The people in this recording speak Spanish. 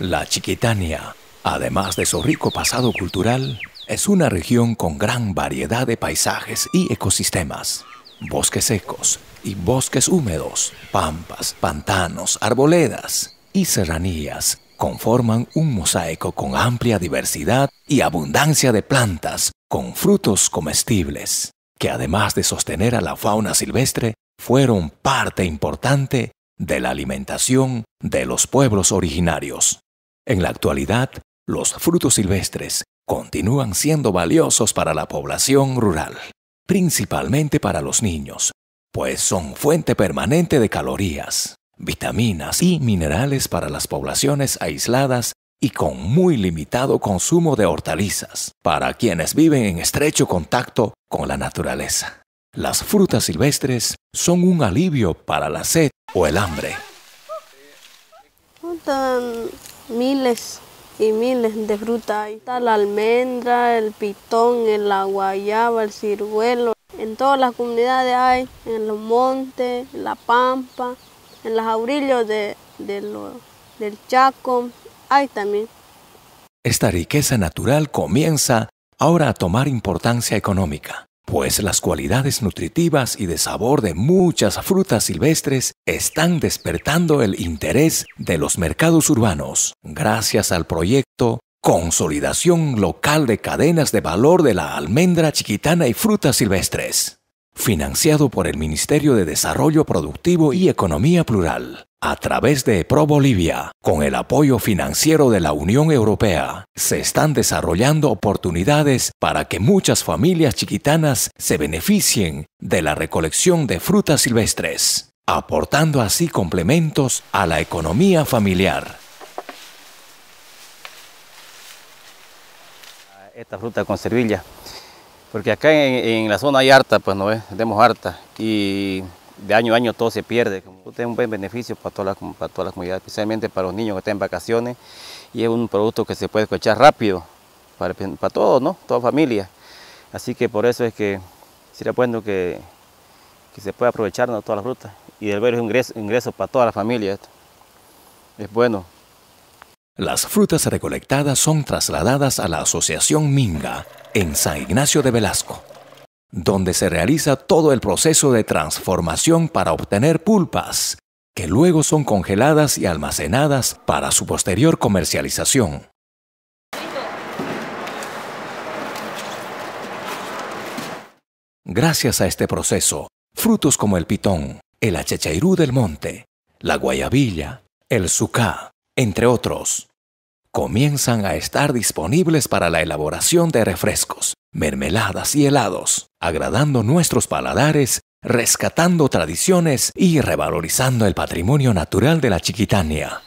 La Chiquitania, además de su rico pasado cultural, es una región con gran variedad de paisajes y ecosistemas. Bosques secos y bosques húmedos, pampas, pantanos, arboledas y serranías conforman un mosaico con amplia diversidad y abundancia de plantas con frutos comestibles, que además de sostener a la fauna silvestre, fueron parte importante de la alimentación de los pueblos originarios. En la actualidad, los frutos silvestres continúan siendo valiosos para la población rural, principalmente para los niños, pues son fuente permanente de calorías, vitaminas y minerales para las poblaciones aisladas y con muy limitado consumo de hortalizas, para quienes viven en estrecho contacto con la naturaleza. Las frutas silvestres son un alivio para la sed o el hambre. Juntan miles y miles de frutas. Está la almendra, el pitón, el aguayaba el ciruelo. En todas las comunidades hay, en los montes, la pampa, en las aurillas de, del Chaco, hay también. Esta riqueza natural comienza ahora a tomar importancia económica, pues las cualidades nutritivas y de sabor de muchas frutas silvestres están despertando el interés de los mercados urbanos, gracias al proyecto Consolidación Local de Cadenas de Valor de la Almendra Chiquitana y Frutas Silvestres financiado por el Ministerio de Desarrollo Productivo y Economía Plural, a través de Pro Bolivia, con el apoyo financiero de la Unión Europea, se están desarrollando oportunidades para que muchas familias chiquitanas se beneficien de la recolección de frutas silvestres, aportando así complementos a la economía familiar. Esta fruta con servilla. Porque acá en, la zona hay harta, pues no es, tenemos harta. Y de año a año todo se pierde. Es un buen beneficio para todas toda la comunidad, especialmente para los niños que están en vacaciones. Y es un producto que se puede cosechar rápido para, para todos, ¿no? Toda familia. Así que por eso es que sería bueno que, que se pueda aprovechar ¿no? todas las frutas. Y el ver es un ingreso, ingreso para toda la familia. Es bueno. Las frutas recolectadas son trasladadas a la Asociación Minga en San Ignacio de Velasco, donde se realiza todo el proceso de transformación para obtener pulpas, que luego son congeladas y almacenadas para su posterior comercialización. Gracias a este proceso, frutos como el pitón, el achechairú del monte, la guayabilla, el sucá, entre otros, comienzan a estar disponibles para la elaboración de refrescos, mermeladas y helados, agradando nuestros paladares, rescatando tradiciones y revalorizando el patrimonio natural de la Chiquitania.